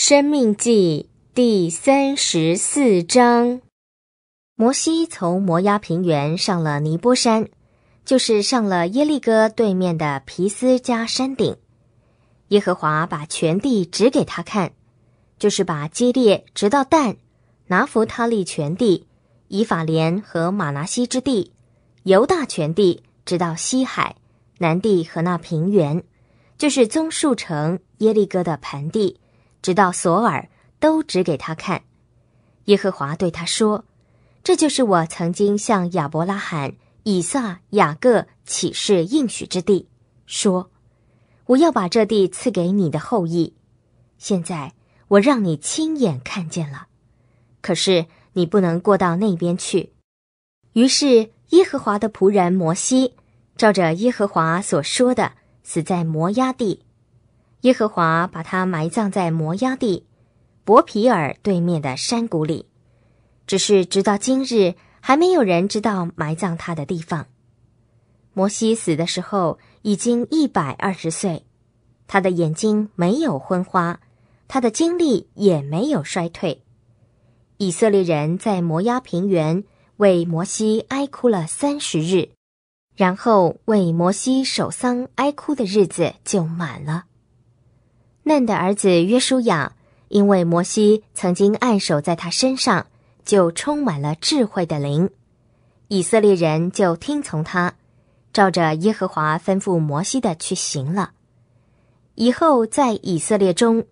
《生命记》第三十四章：摩西从摩押平原上了尼波山，就是上了耶利哥对面的皮斯加山顶。耶和华把全地指给他看，就是把基列直到旦、拿弗他利全地、以法莲和马拿西之地、犹大全地直到西海、南地和那平原，就是棕树城耶利哥的盆地。直到索尔都指给他看，耶和华对他说：“这就是我曾经向亚伯拉罕、以撒、雅各启示应许之地，说我要把这地赐给你的后裔。现在我让你亲眼看见了，可是你不能过到那边去。”于是耶和华的仆人摩西照着耶和华所说的，死在摩崖地。耶和华把他埋葬在摩押地，伯皮尔对面的山谷里。只是直到今日，还没有人知道埋葬他的地方。摩西死的时候已经一百二十岁，他的眼睛没有昏花，他的精力也没有衰退。以色列人在摩押平原为摩西哀哭了三十日，然后为摩西守丧哀哭的日子就满了。嫩的儿子约书亚，因为摩西曾经暗守在他身上，就充满了智慧的灵。以色列人就听从他，照着耶和华吩咐摩西的去行了。以后在以色列中，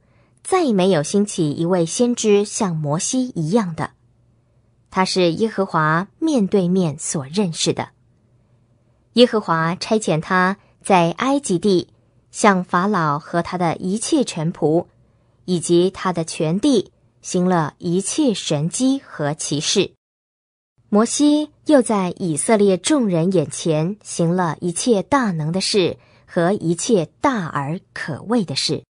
再没有兴起一位先知像摩西一样的。他是耶和华面对面所认识的。耶和华差遣他在埃及地。向法老和他的一切臣仆，以及他的全地行了一切神迹和奇事。摩西又在以色列众人眼前行了一切大能的事和一切大而可畏的事。